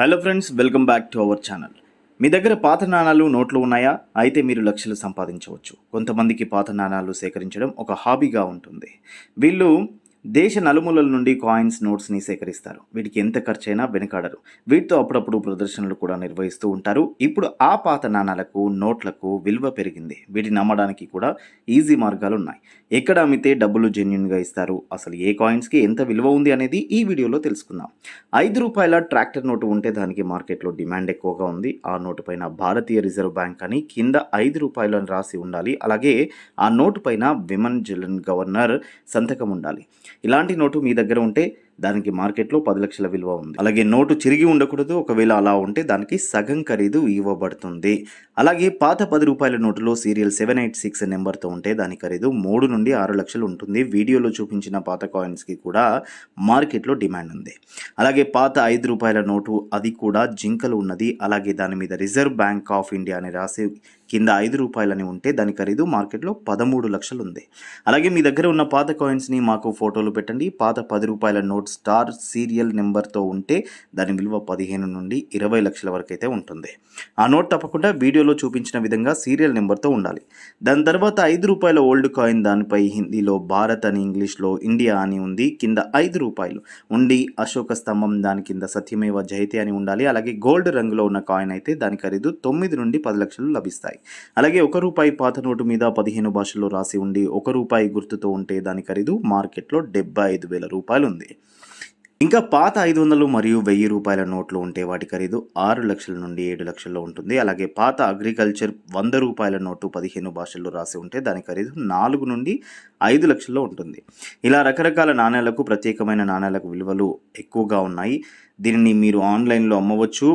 hello friends welcome back to our channel మీ దగ్గర పాత నాణాలు నోట్లు ఉన్నాయా అయితే మీరు లక్షలు సంపాదించవచ్చు కొంతమందికి పాత నాణాలు సేకరించడం ఒక హాబీగా ఉంటుంది వీళ్ళు దేశ నలుమూలల నుండి కాయిన్స్ నోట్స్ని సేకరిస్తారు వీటికి ఎంత ఖర్చైనా వెనుకాడరు వీటితో అప్పుడప్పుడు ప్రదర్శనలు కూడా నిర్వహిస్తూ ఉంటారు ఇప్పుడు ఆ పాత నాణాలకు నోట్లకు విలువ పెరిగింది వీటిని అమ్మడానికి కూడా ఈజీ మార్గాలు ఉన్నాయి ఎక్కడ అమ్మితే డబ్బులు జెన్యున్గా ఇస్తారు అసలు ఏ కాయిన్స్కి ఎంత విలువ ఉంది అనేది ఈ వీడియోలో తెలుసుకుందాం ఐదు రూపాయల ట్రాక్టర్ నోటు ఉంటే దానికి మార్కెట్లో డిమాండ్ ఎక్కువగా ఉంది ఆ నోటు పైన భారతీయ రిజర్వ్ బ్యాంక్ అని కింద ఐదు రూపాయలు అని రాసి ఉండాలి అలాగే ఆ నోటు పైన విమన్ జిల్లన్ గవర్నర్ సంతకం ఉండాలి ఇలాంటి నోటు మీ దగ్గర ఉంటే దానికి మార్కెట్లో పది లక్షల విలువ ఉంది అలాగే నోటు చిరిగి ఉండకూడదు ఒకవేళ అలా ఉంటే దానికి సగం ఖరీదు ఇవ్వబడుతుంది అలాగే పాత పది రూపాయల నోటులో సీరియల్ సెవెన్ ఎయిట్ సిక్స్ నెంబర్తో ఉంటే దాని ఖరీదు మూడు నుండి ఆరు లక్షలు ఉంటుంది వీడియోలో చూపించిన పాత కాయిన్స్కి కూడా మార్కెట్లో డిమాండ్ ఉంది అలాగే పాత ఐదు రూపాయల నోటు అది కూడా జింకలు ఉన్నది అలాగే దాని మీద రిజర్వ్ బ్యాంక్ ఆఫ్ ఇండియా అని రాసి కింద ఐదు రూపాయలని ఉంటే దాని ఖరీదు మార్కెట్లో పదమూడు లక్షలు ఉంది అలాగే మీ దగ్గర ఉన్న పాత కాయిన్స్ని మాకు ఫోటోలు పెట్టండి పాత పది రూపాయల నోట్స్ స్టార్ సీరియల్ నెంబర్తో ఉంటే దాని విలువ పదిహేను నుండి ఇరవై లక్షల వరకు అయితే ఉంటుంది ఆ నోట్ తప్పకుండా వీడియోలో చూపించిన విధంగా సీరియల్ నెంబర్తో ఉండాలి దాని తర్వాత ఐదు రూపాయల ఓల్డ్ కాయిన్ దానిపై హిందీలో భారత్ అని ఇంగ్లీష్లో ఇండియా అని ఉంది కింద ఐదు రూపాయలు ఉండి అశోక స్తంభం దాని కింద సత్యమేవ జయతే అని ఉండాలి అలాగే గోల్డ్ రంగులో ఉన్న కాయిన్ అయితే దాని ఖరీదు తొమ్మిది నుండి పది లక్షలు లభిస్తాయి అలాగే ఒక రూపాయి పాత నోటు మీద పదిహేను భాషల్లో రాసి ఉండి ఒక రూపాయి గుర్తుతో ఉంటే దాని ఖరీదు మార్కెట్లో డెబ్బై ఐదు వేల రూపాయలు ఉంది ఇంకా పాత ఐదు వందలు మరియు వెయ్యి రూపాయల నోట్లు ఉంటే వాటి ఖరీదు ఆరు లక్షల నుండి ఏడు లక్షల్లో ఉంటుంది అలాగే పాత అగ్రికల్చర్ వంద రూపాయల నోటు పదిహేను భాషల్లో రాసి ఉంటే దాని ఖరీదు నాలుగు నుండి ఐదు లక్షల్లో ఉంటుంది ఇలా రకరకాల నాణ్యాలకు ప్రత్యేకమైన నాణ్యాలకు విలువలు ఎక్కువగా ఉన్నాయి దీనిని మీరు ఆన్లైన్లో అమ్మవచ్చు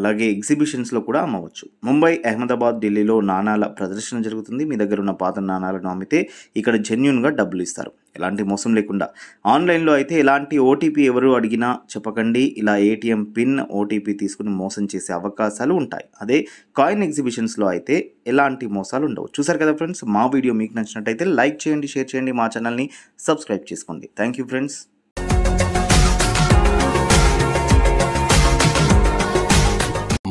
అలాగే ఎగ్జిబిషన్స్లో కూడా అమ్మవచ్చు ముంబై అహ్మదాబాద్ ఢిల్లీలో నాణాల ప్రదర్శన జరుగుతుంది మీ దగ్గర ఉన్న పాత నాణాలను అమ్మితే ఇక్కడ జెన్యున్గా డబ్బులు ఇస్తారు ఎలాంటి మోసం లేకుండా ఆన్లైన్లో అయితే ఎలాంటి ఓటీపీ ఎవరు అడిగినా చెప్పకండి ఇలా ఏటీఎం పిన్ ఓటీపీ తీసుకుని మోసం చేసే అవకాశాలు ఉంటాయి అదే కాయిన్ ఎగ్జిబిషన్స్లో అయితే ఎలాంటి మోసాలు ఉండవు చూసారు కదా ఫ్రెండ్స్ మా వీడియో మీకు నచ్చినట్టయితే లైక్ చేయండి షేర్ చేయండి మా ఛానల్ని సబ్స్క్రైబ్ చేసుకోండి థ్యాంక్ యూ ఫ్రెండ్స్